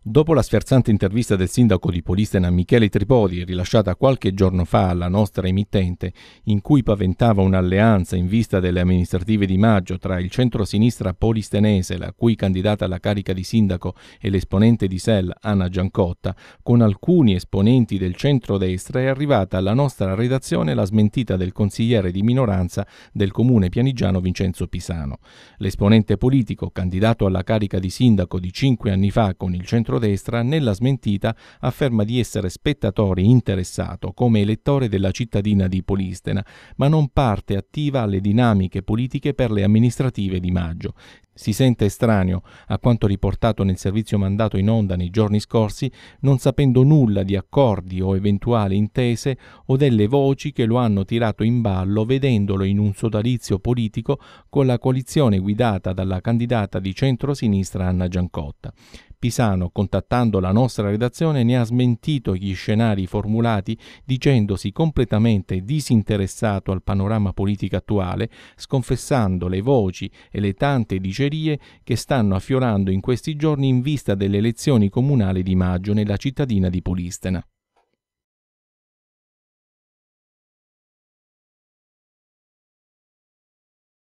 Dopo la sferzante intervista del sindaco di Polistena Michele Tripodi, rilasciata qualche giorno fa alla nostra emittente, in cui paventava un'alleanza in vista delle amministrative di maggio tra il centro-sinistra polistenese, la cui candidata alla carica di sindaco e l'esponente di SEL Anna Giancotta, con alcuni esponenti del centro-destra, è arrivata alla nostra redazione la smentita del consigliere di minoranza del comune pianigiano Vincenzo Pisano. L'esponente politico, candidato alla carica di sindaco di cinque anni fa con il centro centrodestra nella smentita afferma di essere spettatore interessato come elettore della cittadina di Polistena, ma non parte attiva alle dinamiche politiche per le amministrative di maggio si sente estraneo a quanto riportato nel servizio mandato in onda nei giorni scorsi, non sapendo nulla di accordi o eventuali intese o delle voci che lo hanno tirato in ballo vedendolo in un sodalizio politico con la coalizione guidata dalla candidata di centrosinistra Anna Giancotta. Pisano, contattando la nostra redazione, ne ha smentito gli scenari formulati dicendosi completamente disinteressato al panorama politico attuale, sconfessando le voci e le tante dicerie scuderie che stanno affiorando in questi giorni in vista delle elezioni comunali di maggio nella cittadina di Pulistena.